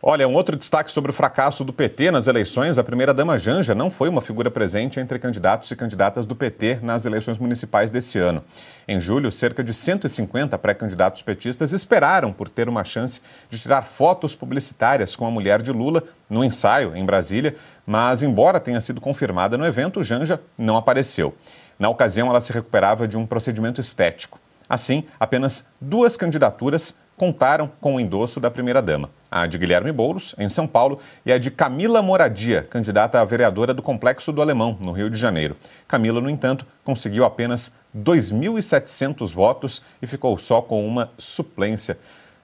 Olha, um outro destaque sobre o fracasso do PT nas eleições, a primeira-dama Janja não foi uma figura presente entre candidatos e candidatas do PT nas eleições municipais desse ano. Em julho, cerca de 150 pré-candidatos petistas esperaram por ter uma chance de tirar fotos publicitárias com a mulher de Lula no ensaio em Brasília, mas embora tenha sido confirmada no evento, Janja não apareceu. Na ocasião, ela se recuperava de um procedimento estético. Assim, apenas duas candidaturas contaram com o endosso da primeira-dama a de Guilherme Boulos, em São Paulo, e a de Camila Moradia, candidata a vereadora do Complexo do Alemão, no Rio de Janeiro. Camila, no entanto, conseguiu apenas 2.700 votos e ficou só com uma suplência.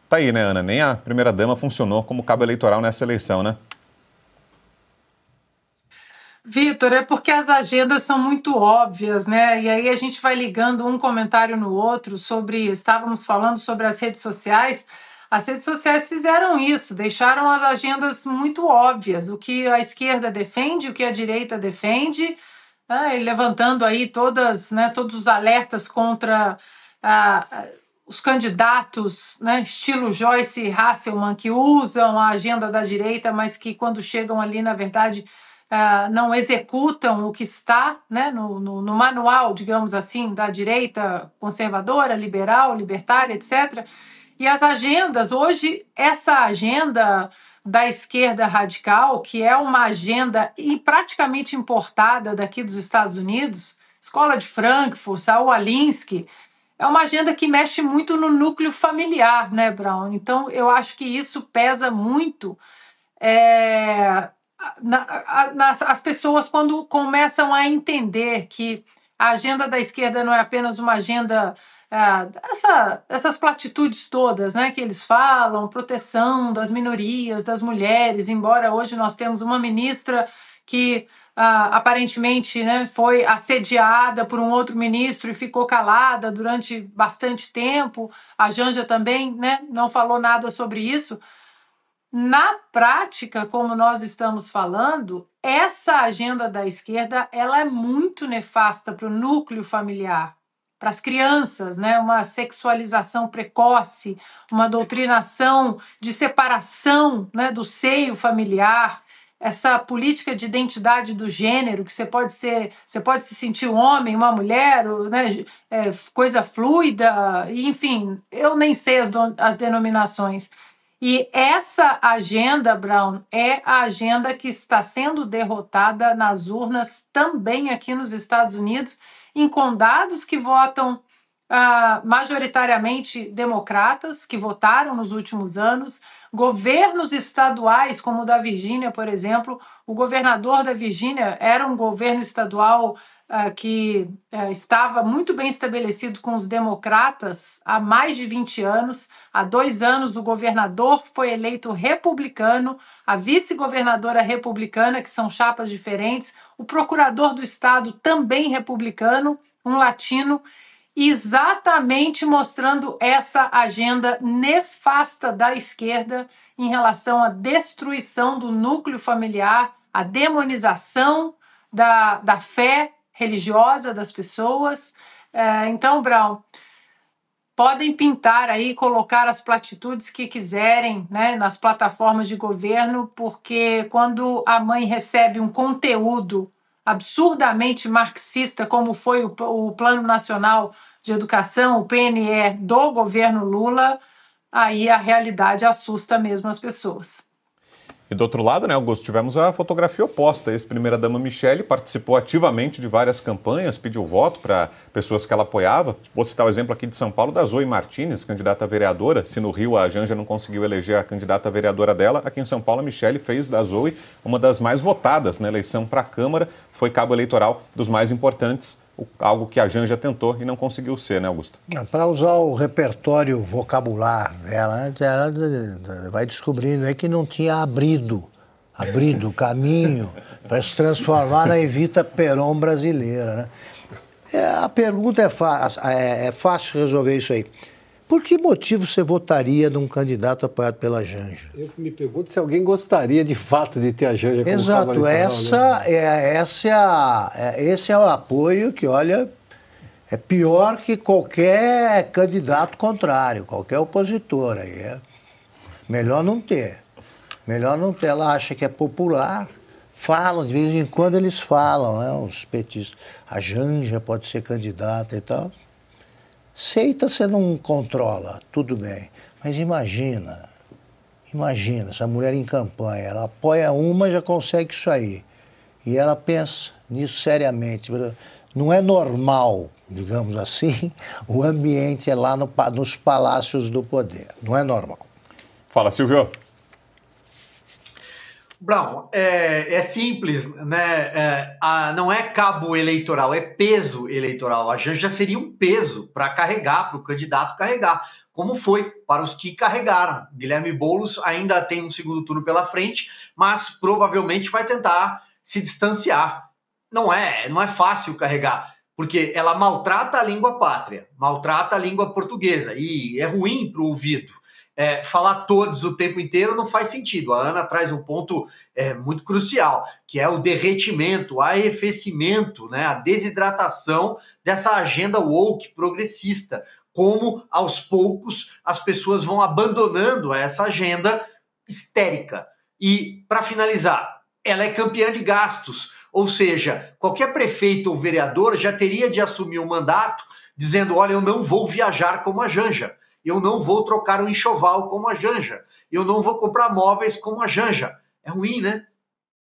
Tá aí, né, Ana? Nem a primeira-dama funcionou como cabo eleitoral nessa eleição, né? Vitor, é porque as agendas são muito óbvias, né? E aí a gente vai ligando um comentário no outro sobre. Estávamos falando sobre as redes sociais. As redes sociais fizeram isso, deixaram as agendas muito óbvias, o que a esquerda defende, o que a direita defende, né, levantando aí todas, né, todos os alertas contra ah, os candidatos, né, estilo Joyce e Hasselman, que usam a agenda da direita, mas que quando chegam ali, na verdade, ah, não executam o que está né, no, no, no manual, digamos assim, da direita conservadora, liberal, libertária, etc. E as agendas, hoje, essa agenda da esquerda radical, que é uma agenda e praticamente importada daqui dos Estados Unidos, Escola de Frankfurt, Saul Alinsky, é uma agenda que mexe muito no núcleo familiar, né, Brown? Então, eu acho que isso pesa muito é, na, as pessoas quando começam a entender que a agenda da esquerda não é apenas uma agenda é, essa, essas platitudes todas né, que eles falam, proteção das minorias, das mulheres, embora hoje nós temos uma ministra que ah, aparentemente né, foi assediada por um outro ministro e ficou calada durante bastante tempo, a Janja também né, não falou nada sobre isso. Na prática, como nós estamos falando, essa agenda da esquerda ela é muito nefasta para o núcleo familiar, para as crianças, né? uma sexualização precoce, uma doutrinação de separação né? do seio familiar, essa política de identidade do gênero, que você pode ser, você pode se sentir um homem, uma mulher, né, é, coisa fluida, enfim, eu nem sei as, as denominações. E essa agenda, Brown, é a agenda que está sendo derrotada nas urnas também aqui nos Estados Unidos em condados que votam uh, majoritariamente democratas, que votaram nos últimos anos, governos estaduais, como o da Virgínia, por exemplo. O governador da Virgínia era um governo estadual ah, que eh, estava muito bem estabelecido com os democratas há mais de 20 anos. Há dois anos, o governador foi eleito republicano, a vice-governadora republicana, que são chapas diferentes, o procurador do Estado também republicano, um latino, exatamente mostrando essa agenda nefasta da esquerda em relação à destruição do núcleo familiar, à demonização da, da fé religiosa das pessoas. É, então, Brown, podem pintar aí, colocar as platitudes que quiserem né, nas plataformas de governo, porque quando a mãe recebe um conteúdo absurdamente marxista, como foi o, o Plano Nacional de Educação, o PNE, do governo Lula, aí a realidade assusta mesmo as pessoas. E do outro lado, né, Augusto, tivemos a fotografia oposta. A ex-primeira-dama Michele participou ativamente de várias campanhas, pediu voto para pessoas que ela apoiava. Vou citar o exemplo aqui de São Paulo da Zoe Martinez, candidata a vereadora. Se no Rio a Janja não conseguiu eleger a candidata a vereadora dela, aqui em São Paulo a Michele fez da Zoe uma das mais votadas na eleição para a Câmara. Foi cabo eleitoral dos mais importantes algo que a Janja tentou e não conseguiu ser, né, Augusto? Ah, para usar o repertório vocabular dela, ela vai descobrindo aí é que não tinha abrido, abrido o caminho para se transformar na Evita Peron brasileira, né? É, a pergunta é, é, é fácil resolver isso aí. Por que motivo você votaria num candidato apoiado pela Janja? Eu me pergunto se alguém gostaria de fato de ter a Janja como Exato, essa, né? é, essa é a, é, esse é o apoio que, olha, é pior que qualquer candidato contrário, qualquer opositor. Aí é melhor não ter. Melhor não ter. Ela acha que é popular, falam, de vez em quando eles falam, né, os petistas. A Janja pode ser candidata e tal. Seita você não controla, tudo bem. Mas imagina, imagina, essa mulher em campanha, ela apoia uma já consegue isso aí. E ela pensa nisso seriamente. Não é normal, digamos assim, o ambiente é lá no, nos palácios do poder. Não é normal. Fala, Silvio. Brown, é, é simples, né? É, a, não é cabo eleitoral, é peso eleitoral. A Janja seria um peso para carregar, para o candidato carregar, como foi para os que carregaram. Guilherme Boulos ainda tem um segundo turno pela frente, mas provavelmente vai tentar se distanciar. Não é, não é fácil carregar, porque ela maltrata a língua pátria, maltrata a língua portuguesa e é ruim para o ouvido é, falar todos o tempo inteiro não faz sentido. A Ana traz um ponto é, muito crucial, que é o derretimento, o arrefecimento, né, a desidratação dessa agenda woke progressista. Como aos poucos as pessoas vão abandonando essa agenda histérica. E, para finalizar, ela é campeã de gastos, ou seja, qualquer prefeito ou vereador já teria de assumir o um mandato dizendo: olha, eu não vou viajar como a Janja eu não vou trocar um enxoval como a Janja. Eu não vou comprar móveis como a Janja. É ruim, né?